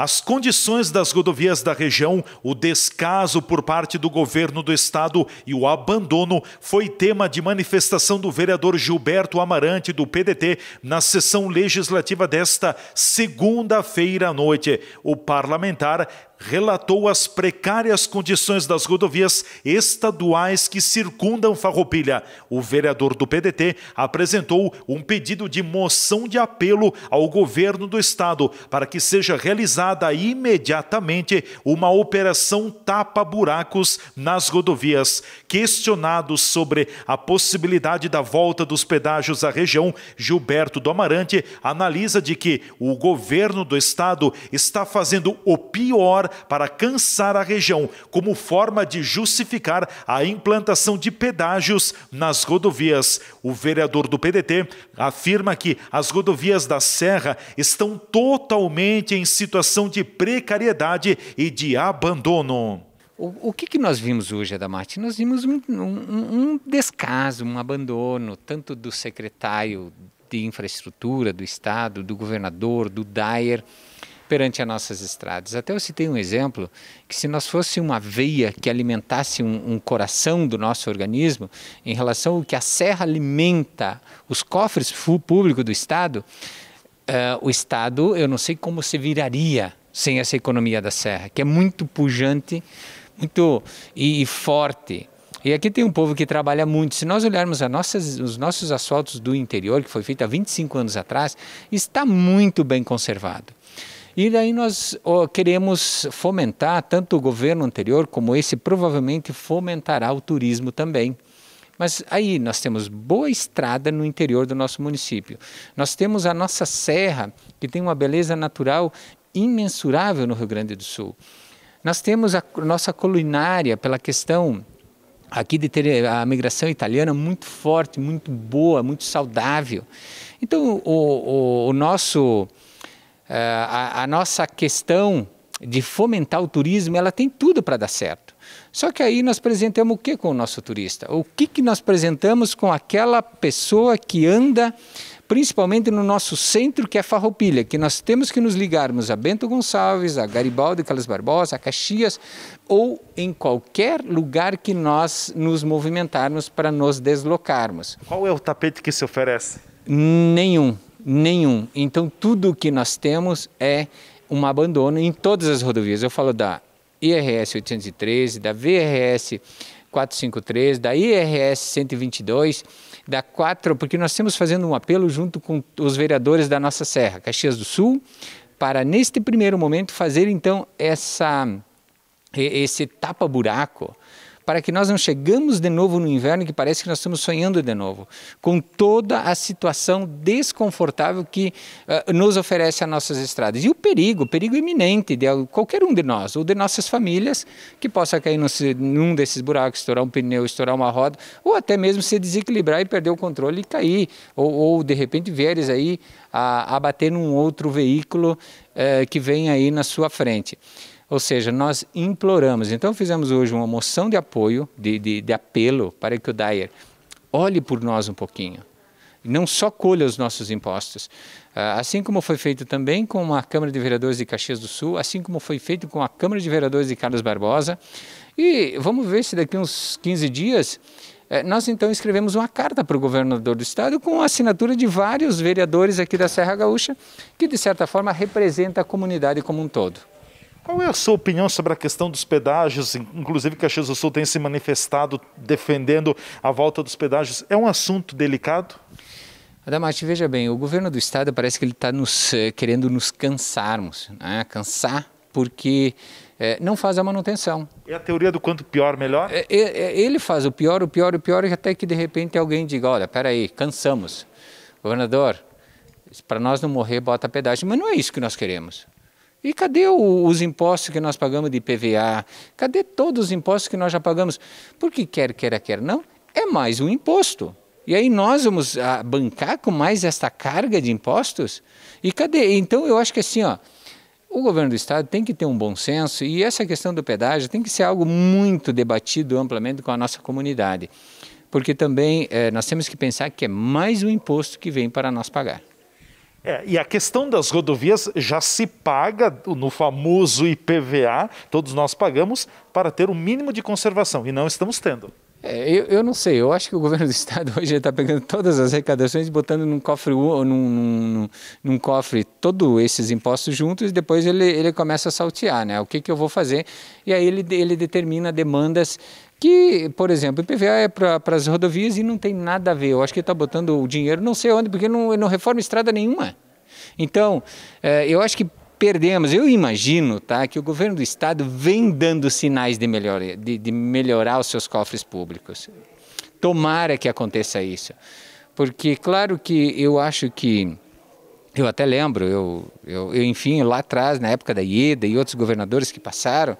As condições das rodovias da região, o descaso por parte do governo do estado e o abandono foi tema de manifestação do vereador Gilberto Amarante, do PDT, na sessão legislativa desta segunda-feira à noite. O parlamentar relatou as precárias condições das rodovias estaduais que circundam Farroupilha. O vereador do PDT apresentou um pedido de moção de apelo ao governo do estado para que seja realizada imediatamente uma operação tapa-buracos nas rodovias. Questionado sobre a possibilidade da volta dos pedágios à região, Gilberto do Amarante analisa de que o governo do estado está fazendo o pior para cansar a região, como forma de justificar a implantação de pedágios nas rodovias. O vereador do PDT afirma que as rodovias da Serra estão totalmente em situação de precariedade e de abandono. O, que, que nós vimos hoje, Adamate? Nós vimos um, um, um, descaso, um abandono, tanto do secretário de infraestrutura do Estado, do governador, do Dyer, perante as nossas estradas. Até eu citei um exemplo que se nós fosse uma veia que alimentasse um, um coração do nosso organismo, em relação ao que a serra alimenta os cofres públicos do Estado, uh, o Estado, eu não sei como se viraria sem essa economia da serra, que é muito pujante, muito e, e forte. E aqui tem um povo que trabalha muito. Se nós olharmos nossas, os nossos asfaltos do interior, que foi feito há 25 anos atrás, está muito bem conservado. E daí nós queremos fomentar, tanto o governo anterior como esse provavelmente fomentará o turismo também. Mas aí nós temos boa estrada no interior do nosso município. Nós temos a nossa serra, que tem uma beleza natural imensurável no Rio Grande do Sul. Nós temos a nossa culinária pela questão aqui de ter eh, a migração italiana muito forte, muito boa, muito saudável. Então, o, o, o nosso eh, a, a nossa questão de fomentar o turismo, ela tem tudo para dar certo. Só que aí nós apresentamos o que com o nosso turista? O que, que nós apresentamos com aquela pessoa que anda, principalmente no nosso centro, que é Farroupilha, que nós temos que nos ligarmos a Bento Gonçalves, a Garibaldi, Carlos Barbosa, a Caxias, ou em qualquer lugar que nós nos movimentarmos para nos deslocarmos. Qual é o tapete que se oferece? Nenhum nenhum. Então tudo o que nós temos é um abandono em todas as rodovias. Eu falo da IRS 813, da VRS 453, da IRS 122, da 4, porque nós estamos fazendo um apelo junto com os vereadores da nossa Serra, Caxias do Sul, para neste primeiro momento fazer então essa esse tapa-buraco, para que nós não chegamos de novo no inverno que parece que nós estamos sonhando de novo, com toda a situação desconfortável que uh, nos oferece as nossas estradas. E o perigo, o perigo iminente de qualquer um de nós, ou de nossas famílias, que possa cair num desses buracos, estourar um pneu, estourar uma roda, ou até mesmo se desequilibrar e perder o controle e cair, ou, ou de repente vieres aí a, a bater num outro veículo uh, que vem aí na sua frente. Ou seja, nós imploramos. Então, fizemos hoje uma moção de apoio, de, de, de apelo para que o Dyer olhe por nós um pouquinho. Não só colha os nossos impostos, ah, assim como foi feito também com a Câmara de Vereadores de Caxias do Sul, assim como foi feito com a Câmara de Vereadores de Carlos Barbosa. E vamos ver se daqui uns 15 dias eh, nós então escrevemos uma carta para o governador do estado com a assinatura de vários vereadores aqui da Serra Gaúcha, que de certa forma representa a comunidade como um todo. Qual é a sua opinião sobre a questão dos pedágios? Inclusive, Caxias do Sul tem se manifestado defendendo a volta dos pedágios. É um assunto delicado? Adamate, veja bem, o governo do estado parece que ele está nos, eh, querendo nos cansarmos, né? cansar, porque é, não faz a manutenção. É a teoria do quanto pior, melhor? É, é, é, ele faz o pior, o pior, o pior, e até que de repente alguém diga, olha, peraí, cansamos. Governador, para nós não morrer, bota pedágio. Mas não é isso que nós queremos. E cadê o, os impostos que nós pagamos de PVA? Cadê todos os impostos que nós já pagamos? Porque quer quer, quer não, é mais um imposto. E aí nós vamos ah, bancar com mais esta carga de impostos? E cadê? Então eu acho que assim, ó, o governo do estado tem que ter um bom senso e essa questão do pedágio tem que ser algo muito debatido amplamente com a nossa comunidade. Porque também eh, nós temos que pensar que é mais um imposto que vem para nós pagar. É, e a questão das rodovias já se paga no famoso IPVA, todos nós pagamos, para ter o um mínimo de conservação, e não estamos tendo. É, eu, eu, não sei, eu acho que o governo do estado hoje está pegando todas as arrecadações e botando num cofre, num, num, num cofre todos esses impostos juntos e depois ele, ele começa a saltear, né? O que, que eu vou fazer? E aí ele, ele determina demandas que, por exemplo, o IPVA é para as rodovias e não tem nada a ver. Eu acho que está botando o dinheiro não sei onde, porque não, não reforma estrada nenhuma. Então, é, eu acho que perdemos. Eu imagino tá, que o governo do Estado vem dando sinais de, melhor, de, de melhorar os seus cofres públicos. Tomara que aconteça isso. Porque, claro que eu acho que. Eu até lembro, eu, eu, eu enfim, lá atrás, na época da IEDA e outros governadores que passaram,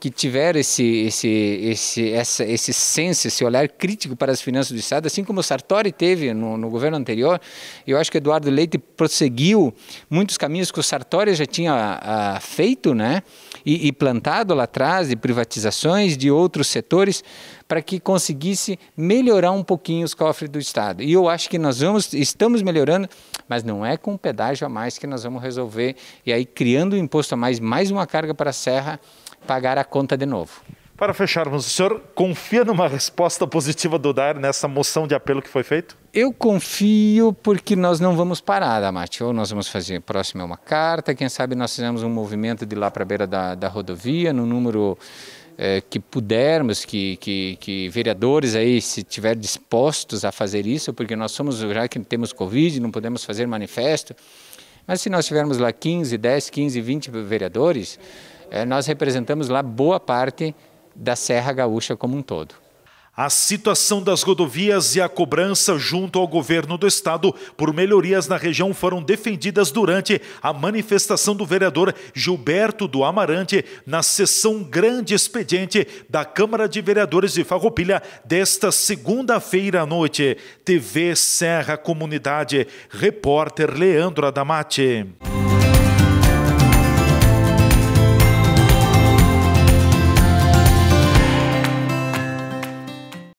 que tiver esse esse esse essa, esse senso, esse olhar crítico para as finanças do Estado, assim como o Sartori teve no, no governo anterior, eu acho que Eduardo Leite prosseguiu muitos caminhos que o Sartori já tinha a, ah, feito, né? E, e plantado lá atrás de privatizações de outros setores para que conseguisse melhorar um pouquinho os cofres do Estado. E eu acho que nós vamos, estamos melhorando, mas não é com um pedágio a mais que nós vamos resolver. E aí, criando um imposto a mais, mais uma carga para a Serra, pagar a conta de novo. Para fecharmos, o senhor confia numa resposta positiva do DAR nessa moção de apelo que foi feita? Eu confio porque nós não vamos parar, Damate. Ou nós vamos fazer próximo é uma carta, quem sabe nós fizemos um movimento de lá para a beira da, da rodovia, no número é, que pudermos, que, que, que, vereadores aí se tiver dispostos a fazer isso, porque nós somos, já que temos Covid, não podemos fazer manifesto, mas se nós tivermos lá 15, 10, 15, 20 vereadores é, nós representamos lá boa parte da Serra Gaúcha como um todo. A situação das rodovias e a cobrança junto ao governo do estado por melhorias na região foram defendidas durante a manifestação do vereador Gilberto do Amarante na sessão grande expediente da Câmara de Vereadores de Farroupilha desta segunda-feira à noite. TV Serra Comunidade, repórter Leandro Adamati.